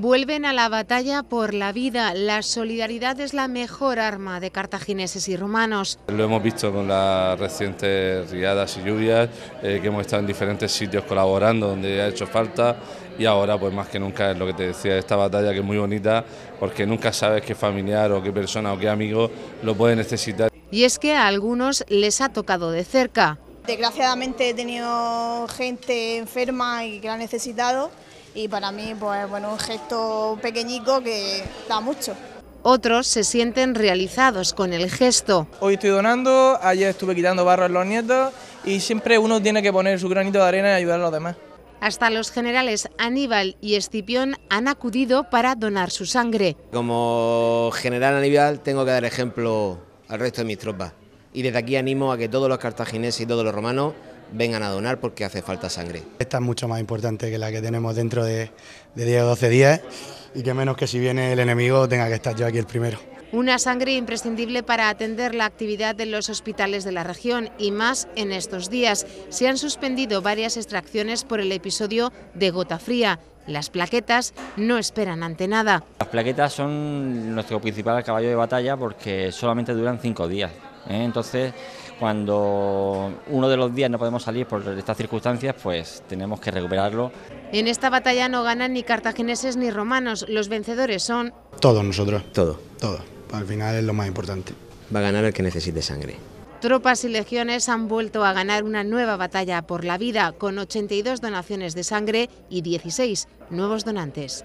Vuelven a la batalla por la vida. La solidaridad es la mejor arma de cartagineses y romanos. Lo hemos visto con las recientes riadas y lluvias, eh, que hemos estado en diferentes sitios colaborando donde ha hecho falta y ahora pues más que nunca es lo que te decía, esta batalla que es muy bonita porque nunca sabes qué familiar o qué persona o qué amigo lo puede necesitar. Y es que a algunos les ha tocado de cerca. Desgraciadamente he tenido gente enferma y que la ha necesitado y para mí, pues bueno, un gesto pequeñico que da mucho. Otros se sienten realizados con el gesto. Hoy estoy donando, ayer estuve quitando barro a los nietos y siempre uno tiene que poner su granito de arena y ayudar a los demás. Hasta los generales Aníbal y Escipión han acudido para donar su sangre. Como general Aníbal tengo que dar ejemplo al resto de mis tropas y desde aquí animo a que todos los cartagineses y todos los romanos vengan a donar porque hace falta sangre. Esta es mucho más importante que la que tenemos dentro de, de 10 o 12 días y que menos que si viene el enemigo tenga que estar yo aquí el primero. Una sangre imprescindible para atender la actividad de los hospitales de la región y más en estos días. Se han suspendido varias extracciones por el episodio de gota fría. Las plaquetas no esperan ante nada. Las plaquetas son nuestro principal caballo de batalla porque solamente duran cinco días. ¿eh? Entonces, cuando uno de los días no podemos salir por estas circunstancias, pues tenemos que recuperarlo. En esta batalla no ganan ni cartagineses ni romanos, los vencedores son... Todos nosotros. Todo. Todo. Al final es lo más importante. Va a ganar el que necesite sangre. Tropas y legiones han vuelto a ganar una nueva batalla por la vida, con 82 donaciones de sangre y 16 nuevos donantes.